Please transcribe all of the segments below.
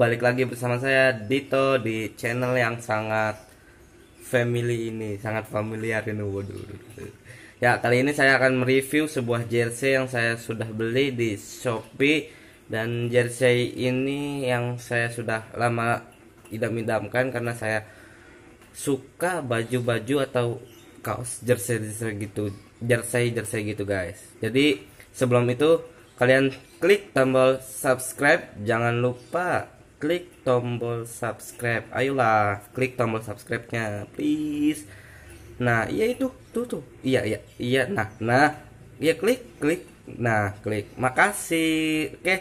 balik lagi bersama saya Dito di channel yang sangat family ini, sangat familiar ini. Waduh. Ya, kali ini saya akan mereview sebuah jersey yang saya sudah beli di Shopee dan jersey ini yang saya sudah lama idam-idamkan karena saya suka baju-baju atau kaos jersey jersey gitu, jersey jersey gitu guys. Jadi sebelum itu kalian klik tombol subscribe jangan lupa klik tombol subscribe ayolah klik tombol subscribe nya please nah iya itu tuh tuh iya iya iya nah nah iya klik klik nah klik makasih oke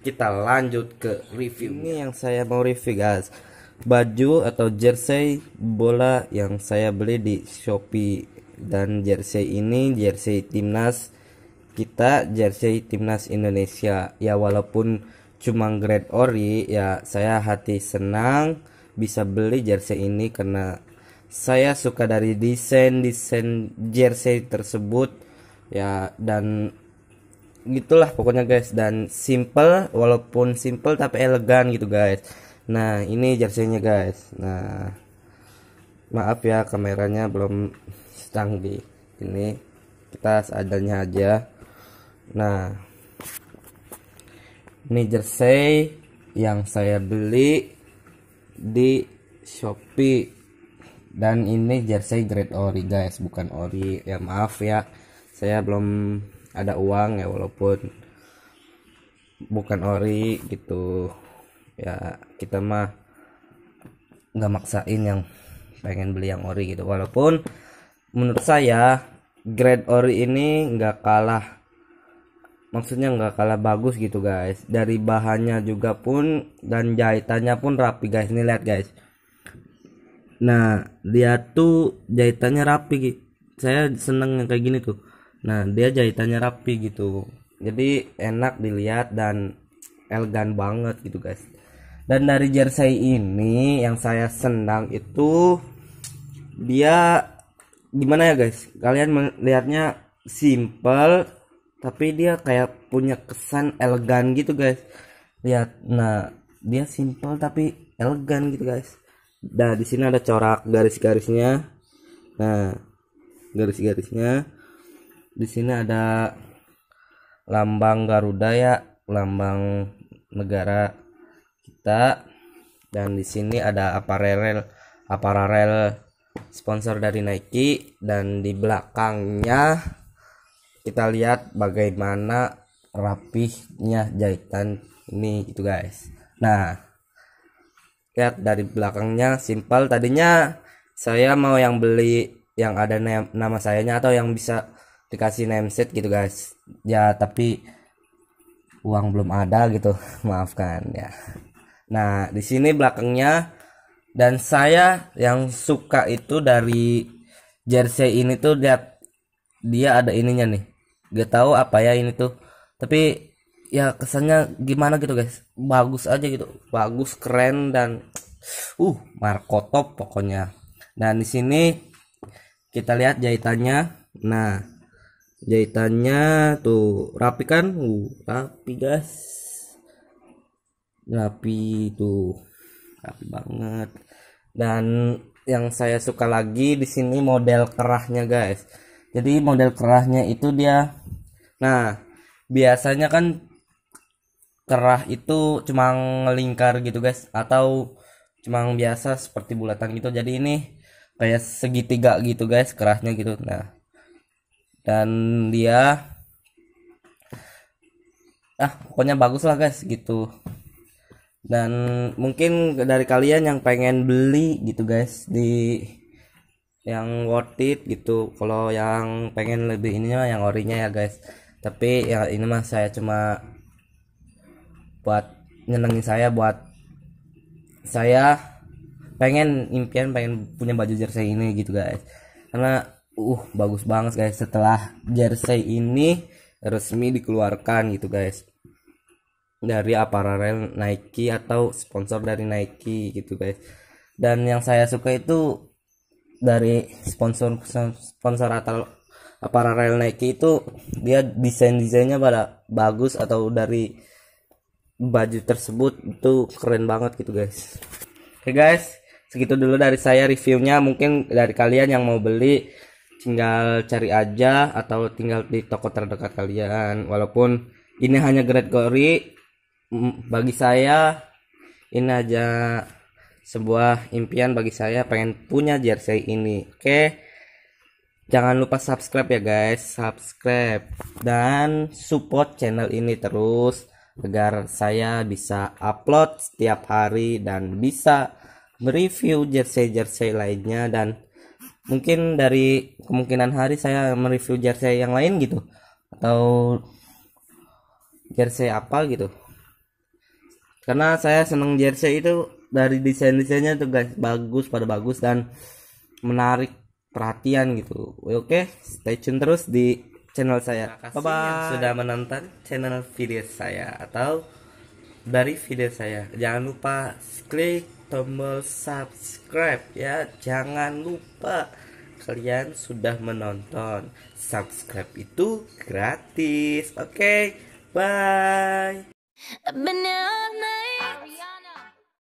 kita lanjut ke review ini yang saya mau review guys baju atau jersey bola yang saya beli di Shopee dan jersey ini jersey timnas kita jersey timnas Indonesia ya walaupun cuma grade ori ya saya hati senang bisa beli jersey ini karena saya suka dari desain desain jersey tersebut ya dan gitulah pokoknya guys dan simple walaupun simple tapi elegan gitu guys nah ini jerseynya guys nah maaf ya kameranya belum setanggi di ini kita seadanya aja nah ini jersey yang saya beli di Shopee dan ini jersey grade ori guys bukan ori ya maaf ya saya belum ada uang ya walaupun bukan ori gitu ya kita mah nggak maksain yang pengen beli yang ori gitu walaupun menurut saya grade ori ini nggak kalah maksudnya nggak kalah bagus gitu guys dari bahannya juga pun dan jahitannya pun rapi guys ini lihat guys nah dia tuh jahitannya rapi saya seneng yang kayak gini tuh nah dia jahitannya rapi gitu jadi enak dilihat dan elegan banget gitu guys dan dari jersey ini yang saya senang itu dia gimana ya guys kalian melihatnya simple tapi dia kayak punya kesan elegan gitu guys lihat nah dia simple tapi elegan gitu guys nah di sini ada corak garis-garisnya nah garis-garisnya di sini ada lambang Garuda ya lambang negara kita dan di sini ada aparel aparel sponsor dari Nike dan di belakangnya kita lihat bagaimana rapihnya jahitan ini gitu guys nah lihat dari belakangnya simpel tadinya saya mau yang beli yang ada nama sayanya atau yang bisa dikasih name set gitu guys ya tapi uang belum ada gitu maafkan ya nah di sini belakangnya dan saya yang suka itu dari jersey ini tuh lihat dia ada ininya nih gak tahu apa ya ini tuh tapi ya kesannya gimana gitu guys bagus aja gitu bagus keren dan uh Marco top pokoknya dan di sini kita lihat jahitannya nah jahitannya tuh rapi kan uh rapi guys rapi tuh rapi banget dan yang saya suka lagi di sini model kerahnya guys jadi model kerahnya itu dia Nah, biasanya kan kerah itu cuma lingkar gitu guys atau cuma biasa seperti bulatan gitu. Jadi ini kayak segitiga gitu guys kerahnya gitu. Nah, dan dia ah pokoknya bagus lah guys gitu dan mungkin dari kalian yang pengen beli gitu guys di yang worth it gitu kalau yang pengen lebih ininya yang orinya ya guys tapi ya ini mah saya cuma buat nyenengin saya buat saya pengen impian pengen punya baju jersey ini gitu guys karena uh bagus banget guys setelah jersey ini resmi dikeluarkan gitu guys dari aparel Nike atau sponsor dari Nike gitu guys dan yang saya suka itu dari sponsor sponsor atau rel Nike itu dia desain desainnya pada bagus atau dari baju tersebut itu keren banget gitu guys oke okay guys segitu dulu dari saya reviewnya mungkin dari kalian yang mau beli tinggal cari aja atau tinggal di toko terdekat kalian walaupun ini hanya grade gori bagi saya ini aja sebuah impian bagi saya pengen punya jersey ini oke okay? Jangan lupa subscribe ya guys, subscribe dan support channel ini terus agar saya bisa upload setiap hari dan bisa mereview jersey-jersey lainnya dan mungkin dari kemungkinan hari saya mereview jersey yang lain gitu atau jersey apa gitu karena saya seneng jersey itu dari desain desainnya tuh guys bagus pada bagus dan menarik perhatian gitu oke stay tune terus di channel saya Terima kasih bye bye sudah menonton channel video saya atau dari video saya jangan lupa klik tombol subscribe ya jangan lupa kalian sudah menonton subscribe itu gratis oke okay, bye